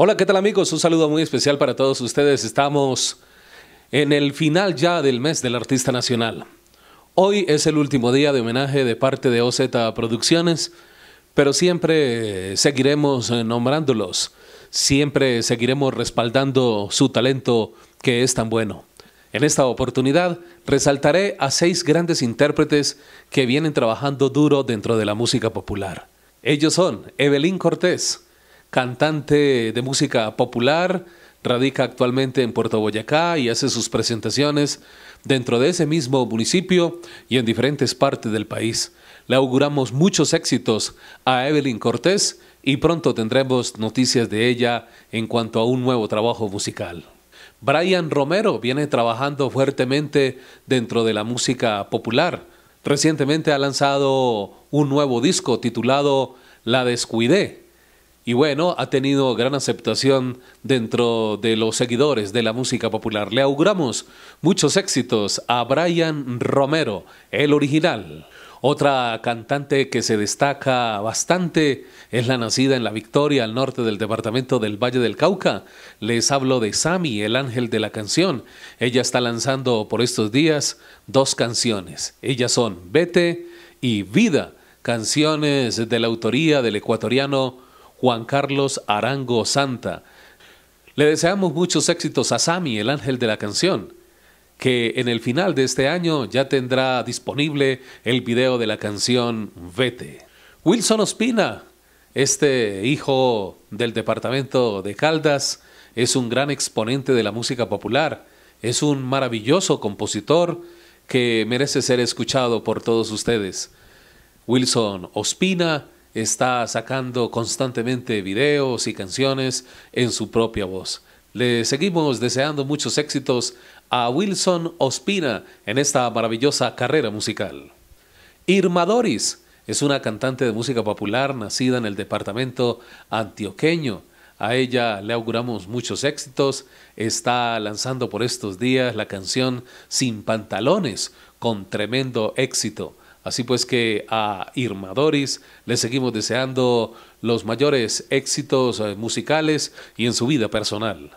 Hola, ¿qué tal amigos? Un saludo muy especial para todos ustedes. Estamos en el final ya del mes del artista nacional. Hoy es el último día de homenaje de parte de OZ Producciones, pero siempre seguiremos nombrándolos, siempre seguiremos respaldando su talento que es tan bueno. En esta oportunidad resaltaré a seis grandes intérpretes que vienen trabajando duro dentro de la música popular. Ellos son Evelyn Cortés, cantante de música popular, radica actualmente en Puerto Boyacá y hace sus presentaciones dentro de ese mismo municipio y en diferentes partes del país. Le auguramos muchos éxitos a Evelyn Cortés y pronto tendremos noticias de ella en cuanto a un nuevo trabajo musical. Brian Romero viene trabajando fuertemente dentro de la música popular. Recientemente ha lanzado un nuevo disco titulado La Descuidé y bueno, ha tenido gran aceptación dentro de los seguidores de la música popular. Le auguramos muchos éxitos a Brian Romero, el original. Otra cantante que se destaca bastante es la nacida en La Victoria, al norte del departamento del Valle del Cauca. Les hablo de Sami, el ángel de la canción. Ella está lanzando por estos días dos canciones. Ellas son Vete y Vida, canciones de la autoría del ecuatoriano Juan Carlos Arango Santa. Le deseamos muchos éxitos a Sami, el ángel de la canción, que en el final de este año ya tendrá disponible el video de la canción Vete. Wilson Ospina, este hijo del departamento de Caldas, es un gran exponente de la música popular, es un maravilloso compositor que merece ser escuchado por todos ustedes. Wilson Ospina está sacando constantemente videos y canciones en su propia voz. Le seguimos deseando muchos éxitos a Wilson Ospina en esta maravillosa carrera musical. Irma Doris es una cantante de música popular nacida en el departamento antioqueño. A ella le auguramos muchos éxitos. Está lanzando por estos días la canción Sin pantalones con tremendo éxito. Así pues que a Irmadoris Doris le seguimos deseando los mayores éxitos eh, musicales y en su vida personal.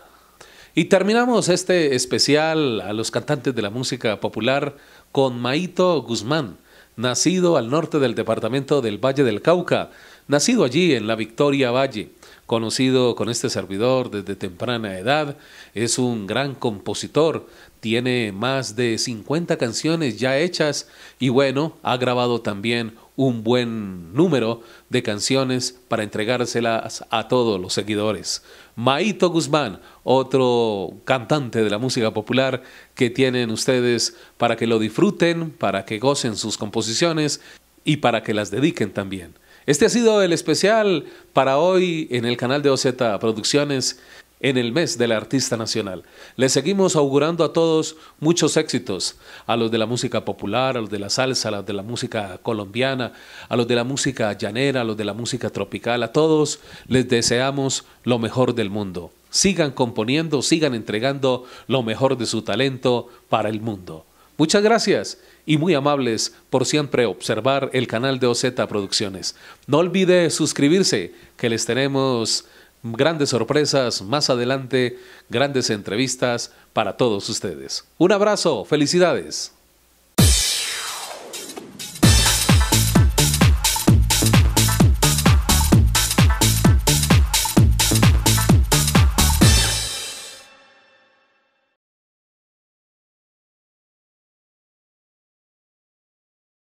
Y terminamos este especial a los cantantes de la música popular con Maito Guzmán, nacido al norte del departamento del Valle del Cauca, nacido allí en la Victoria Valle, conocido con este servidor desde temprana edad, es un gran compositor, tiene más de 50 canciones ya hechas y bueno, ha grabado también un buen número de canciones para entregárselas a todos los seguidores. Maito Guzmán, otro cantante de la música popular que tienen ustedes para que lo disfruten, para que gocen sus composiciones y para que las dediquen también. Este ha sido el especial para hoy en el canal de OZ Producciones en el mes del artista nacional. Les seguimos augurando a todos muchos éxitos, a los de la música popular, a los de la salsa, a los de la música colombiana, a los de la música llanera, a los de la música tropical, a todos les deseamos lo mejor del mundo. Sigan componiendo, sigan entregando lo mejor de su talento para el mundo. Muchas gracias y muy amables por siempre observar el canal de OZ Producciones. No olvide suscribirse, que les tenemos grandes sorpresas más adelante, grandes entrevistas para todos ustedes. Un abrazo, felicidades.